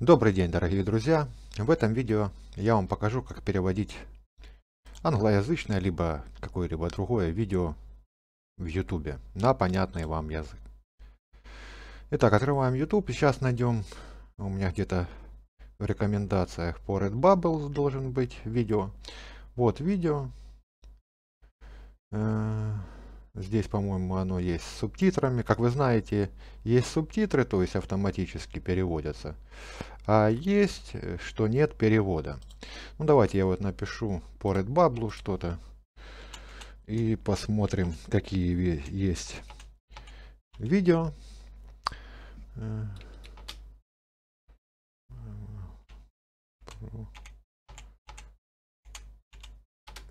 Добрый день, дорогие друзья! В этом видео я вам покажу, как переводить англоязычное, либо какое-либо другое видео в YouTube на понятный вам язык. Итак, открываем YouTube. Сейчас найдем, у меня где-то в рекомендациях по Redbubble должен быть видео. Вот видео. Э, Здесь, по-моему, оно есть с субтитрами. Как вы знаете, есть субтитры, то есть автоматически переводятся. А есть, что нет перевода. Ну, давайте я вот напишу по Redbubble что-то. И посмотрим, какие есть видео.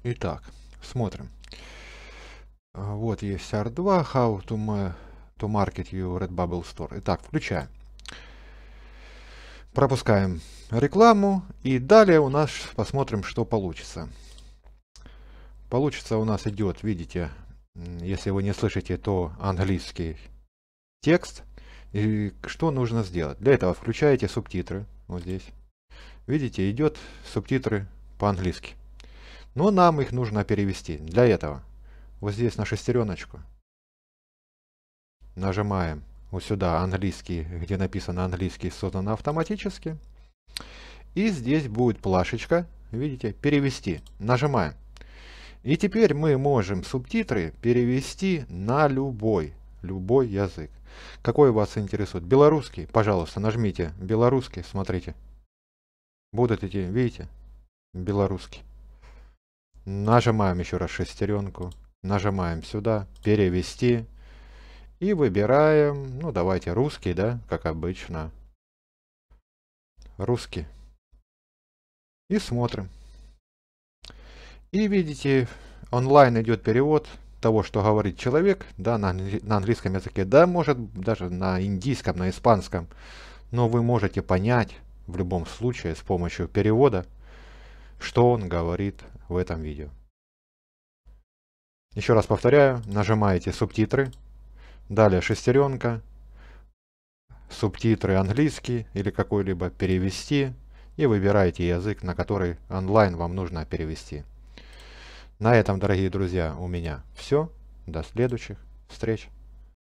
Итак, смотрим. А, вот есть R2, how to, to market your Redbubble Store. Итак, включаем. Пропускаем рекламу и далее у нас посмотрим, что получится. Получится у нас идет, видите, если вы не слышите, то английский текст. И что нужно сделать? Для этого включаете субтитры. Вот здесь. Видите, идет субтитры по-английски. Но нам их нужно перевести. Для этого вот здесь на шестереночку. Нажимаем вот сюда английский, где написано английский, создано автоматически. И здесь будет плашечка, видите, перевести. Нажимаем. И теперь мы можем субтитры перевести на любой, любой язык. Какой вас интересует? Белорусский, пожалуйста, нажмите белорусский, смотрите. Будут эти, видите, белорусский. Нажимаем еще раз шестеренку. Нажимаем сюда «Перевести». И выбираем, ну давайте русский, да, как обычно. Русский. И смотрим. И видите, онлайн идет перевод того, что говорит человек, да, на, на английском языке, да, может даже на индийском, на испанском, но вы можете понять в любом случае с помощью перевода, что он говорит в этом видео. Еще раз повторяю, нажимаете субтитры, далее шестеренка, субтитры английский или какой-либо перевести и выбираете язык, на который онлайн вам нужно перевести. На этом, дорогие друзья, у меня все. До следующих встреч.